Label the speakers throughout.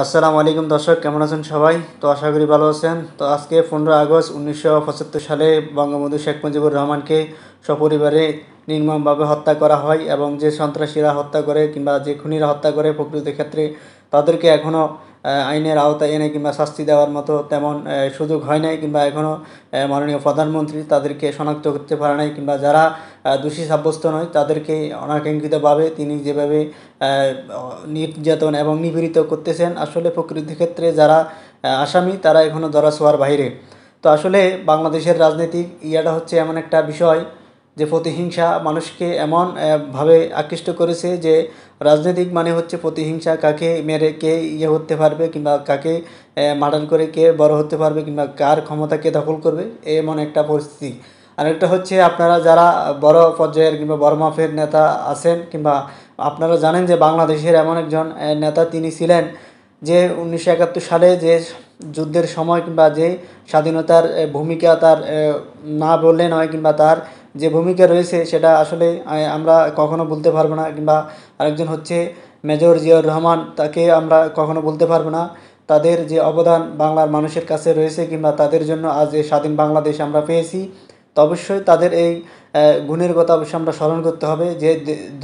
Speaker 1: আসসালামু আলাইকুম দর্শক কেমন আছেন সবাই তো আশা করি ভালো আছেন তো আজকে পনেরো আগস্ট উনিশশো সালে বঙ্গবন্ধু শেখ মুজিবুর রহমানকে সপরিবারে নির্মমভাবে হত্যা করা হয় এবং যে সন্ত্রাসীরা হত্যা করে কিংবা যে খুনিরা হত্যা করে প্রকৃতির ক্ষেত্রে তাদেরকে এখনও আইনের আওতায় এনে কিংবা শাস্তি দেওয়ার মতো তেমন সুযোগ হয় নাই কিংবা এখনও মাননীয় প্রধানমন্ত্রী তাদেরকে শনাক্ত করতে পারে নাই কিংবা যারা দোষী সাব্যস্ত নয় তাদেরকে অনাকাঙ্ক্ষিতভাবে তিনি যেভাবে নির্যাতন এবং নিপীড়িত করতেছেন আসলে প্রকৃতির ক্ষেত্রে যারা আসামি তারা এখনও ধরা ছোঁয়ার বাইরে তো আসলে বাংলাদেশের রাজনীতি ইয়াটা হচ্ছে এমন একটা বিষয় যে প্রতিহিংসা মানুষকে এমনভাবে আকৃষ্ট করেছে যে রাজনৈতিক মানে হচ্ছে প্রতিহিংসা কাকে মেরে কে ইয়ে হতে পারবে কিংবা কাকে মার্ডার করে কে বড় হতে পারবে কিংবা কার ক্ষমতা কে দখল করবে এমন একটা পরিস্থিতি আরেকটা হচ্ছে আপনারা যারা বড় পর্যায়ের কিংবা বড় মাফের নেতা আছেন কিংবা আপনারা জানেন যে বাংলাদেশের এমন একজন নেতা তিনি ছিলেন যে উনিশশো একাত্তর সালে যে যুদ্ধের সময় কিংবা যে স্বাধীনতার ভূমিকা তার না বললে নয় কিংবা তার যে ভূমিকা রয়েছে সেটা আসলে আমরা কখনো বলতে পারবো না কিংবা আরেকজন হচ্ছে মেজর জিয়াউর রহমান তাকে আমরা কখনো বলতে পারবো না তাদের যে অবদান বাংলার মানুষের কাছে রয়েছে কিংবা তাদের জন্য আজ এই স্বাধীন বাংলাদেশ আমরা পেয়েছি তো অবশ্যই তাদের এই গুণের কথা অবশ্যই আমরা স্মরণ করতে হবে যে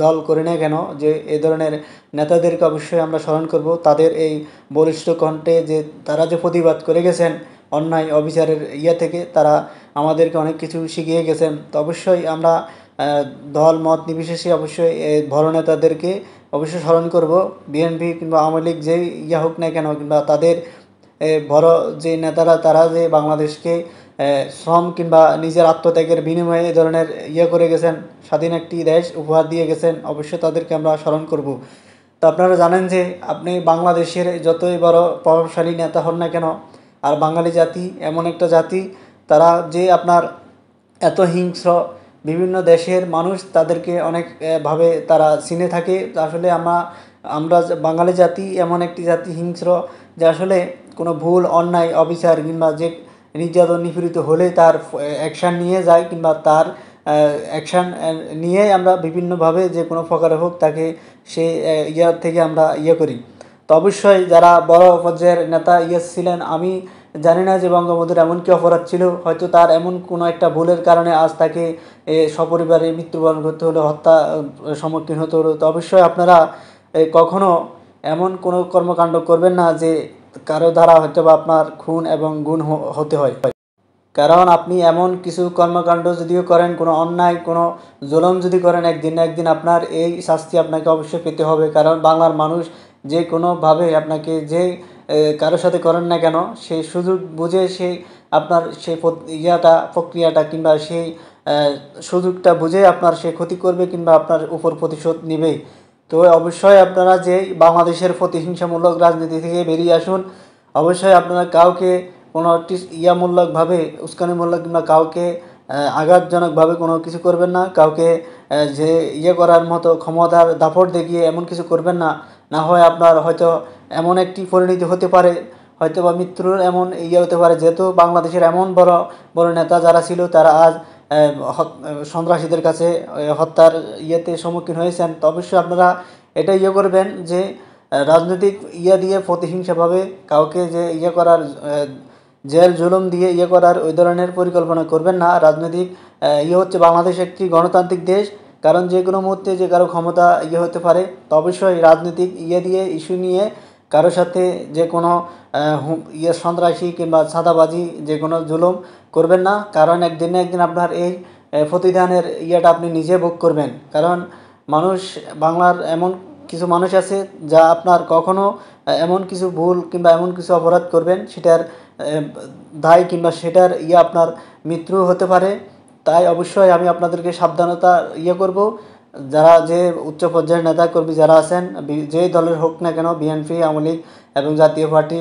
Speaker 1: দল করে না কেন যে এ ধরনের নেতাদেরকে অবশ্যই আমরা স্মরণ করব তাদের এই বলিষ্ঠ কণ্ঠে যে তারা যে প্রতিবাদ করে গেছেন অন্যায় অবিচারের ইয়া থেকে তারা আমাদেরকে অনেক কিছু শিখিয়ে গেছেন তো অবশ্যই আমরা দল মত নির্বিশেষে অবশ্যই বড় নেতাদেরকে অবশ্যই স্মরণ করব বিএনপি কিংবা আওয়ামী লীগ যেই ইয়া হোক না কেন কিংবা তাদের বড় যে নেতারা তারা যে বাংলাদেশকে শ্রম কিংবা নিজের আত্মত্যাগের বিনিময়ে এ ধরনের ইয়ে করে গেছেন স্বাধীন একটি দেশ উপহার দিয়ে গেছেন অবশ্যই তাদেরকে আমরা স্মরণ করব তো আপনারা জানেন যে আপনি বাংলাদেশের যতই বড় প্রভাবশালী নেতা হন না কেন আর বাঙালি জাতি এমন একটা জাতি তারা যে আপনার এত হিংস্র বিভিন্ন দেশের মানুষ তাদেরকে অনেকভাবে তারা চিনে থাকে আসলে আমরা আমরা বাঙালি জাতি এমন একটি জাতি হিংস্র যে আসলে কোনো ভুল অন্যায় অবিচার কিংবা যে নির্যাতন নিপীড়িত হলে তার অ্যাকশান নিয়ে যায় কিংবা তার অ্যাকশান নিয়ে আমরা বিভিন্নভাবে যে কোনো প্রকারে হোক তাকে সে ইয়ার থেকে আমরা ইয়ে করি তো অবশ্যই যারা বড় পর্যায়ের নেতা ইয়ে ছিলেন আমি জানি না যে বঙ্গবন্ধুর এমন কি অপরাধ ছিল হয়তো তার এমন কোনো একটা ভুলের কারণে আজ তাকে সপরিবারে মৃত্যুবরণ করতে হলো হত্যা সম্মুখীন হতে হলো তো অবশ্যই আপনারা কখনো এমন কোনো কর্মকাণ্ড করবেন না যে কারো দ্বারা হয়তো বা আপনার খুন এবং গুণ হতে হয় কারণ আপনি এমন কিছু কর্মকাণ্ড যদিও করেন কোনো অন্যায় কোনো জুলম যদি করেন একদিন না একদিন আপনার এই শাস্তি আপনাকে অবশ্যই পেতে হবে কারণ বাংলার মানুষ যে কোনোভাবে আপনাকে যে কারোর সাথে করেন না কেন সেই সুযোগ বুঝে সেই আপনার সেই ইয়াটা প্রক্রিয়াটা কিংবা সেই সুযোগটা বুঝে আপনার সে ক্ষতি করবে কিংবা আপনার উপর প্রতিশোধ নেবে তো অবশ্যই আপনারা যে বাংলাদেশের প্রতিহিংসামূলক রাজনীতি থেকে বেরিয়ে আসুন অবশ্যই আপনারা কাউকে কোনো ইয়ামূলকভাবে উস্কানিমূলক কিংবা কাউকে আঘাতজনকভাবে কোনো কিছু করবেন না কাউকে যে ইয়ে করার মতো ক্ষমতার দাপট দেখিয়ে এমন কিছু করবেন না না হয় আপনার হয়তো এমন একটি পরিণতি হতে পারে হয়তো বা মৃত্যুর এমন ইয়ে হতে পারে যেহেতু বাংলাদেশের এমন বড় বড় নেতা যারা ছিল তারা আজ সন্ত্রাসীদের কাছে হত্যার ইয়েতে সম্মুখীন হয়েছেন তো অবশ্যই আপনারা এটা ইয়ে করবেন যে রাজনৈতিক ইয়ে দিয়ে প্রতিহিংসাভাবে কাউকে যে ইয়ে করার জেল জুলুম দিয়ে ইয়ে করার ওই ধরনের পরিকল্পনা করবেন না রাজনৈতিক ইয়ে হচ্ছে বাংলাদেশ একটি গণতান্ত্রিক দেশ কারণ যে কোনো মুহূর্তে যে কারো ক্ষমতা ইয়ে হতে পারে তো অবশ্যই রাজনৈতিক ইয়ে দিয়ে ইস্যু নিয়ে কারোর সাথে যে কোনো ইয়ে সন্ত্রাসী কিংবা সাদাবাজি যে কোনো জুলুম করবেন না কারণ একদিন না একদিন আপনার এই প্রতিদানের ইয়েটা আপনি নিজে ভোগ করবেন কারণ মানুষ বাংলার এমন কিছু মানুষ আছে যা আপনার কখনো এমন কিছু ভুল কিংবা এমন কিছু অপরাধ করবেন সেটার দায় কিংবা সেটার ইয়ে আপনার মৃত্যু হতে পারে তাই অবশ্যই আমি আপনাদেরকে সাবধানতা ইয়ে করব যারা যে উচ্চ পর্যায়ের নেতাকর্মী যারা আছেন যে দলের হোক না কেন বিএনপি আওয়ামী লীগ এবং জাতীয় পার্টি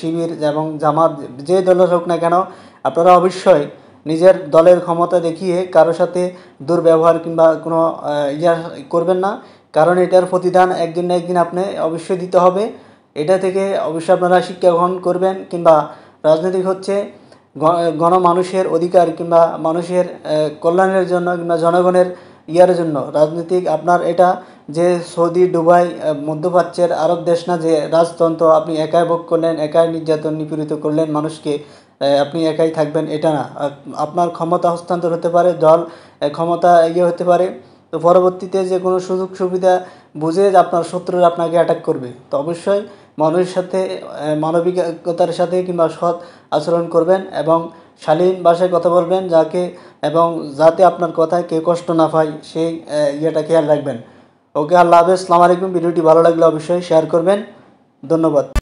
Speaker 1: শিবির এবং জামাত যে দলের হোক না কেন আপনারা অবশ্যই নিজের দলের ক্ষমতা দেখিয়ে কারোর সাথে দুর্ব্যবহার কিংবা কোনো ইয়ার করবেন না কারণ এটার প্রতিদান একদিন না একদিন আপনি অবশ্যই দিতে হবে এটা থেকে অবশ্যই আপনারা শিক্ষা গ্রহণ করবেন কিংবা রাজনৈতিক হচ্ছে গণমানুষের অধিকার কিংবা মানুষের কল্যাণের জন্য কিংবা জনগণের ইয়ার জন্য রাজনীতিক আপনার এটা যে সৌদি ডুবাই মধ্যপ্রাচ্যের আরব দেশ না যে রাজতন্ত্র আপনি একাই ভোগ করলেন একাই নির্যাতন নিপীড়িত করলেন মানুষকে আপনি একাই থাকবেন এটা না আপনার ক্ষমতা হস্তান্তর হতে পারে দল ক্ষমতা ইয়ে হতে পারে তো পরবর্তীতে যে কোনো সুযোগ সুবিধা বুঝে আপনার শত্রুরা আপনাকে অ্যাটাক করবে তো অবশ্যই মানুষের সাথে মানবিকতার সাথে কিংবা সৎ আচরণ করবেন এবং শালীন ভাষায় কথা বলবেন যাকে এবং যাতে আপনার কথায় কেউ কষ্ট না পায় সেই ইয়েটা খেয়াল রাখবেন ওকে আল্লাহ হাফেজ সালামালাইকুম ভিডিওটি ভালো লাগলে অবশ্যই শেয়ার করবেন ধন্যবাদ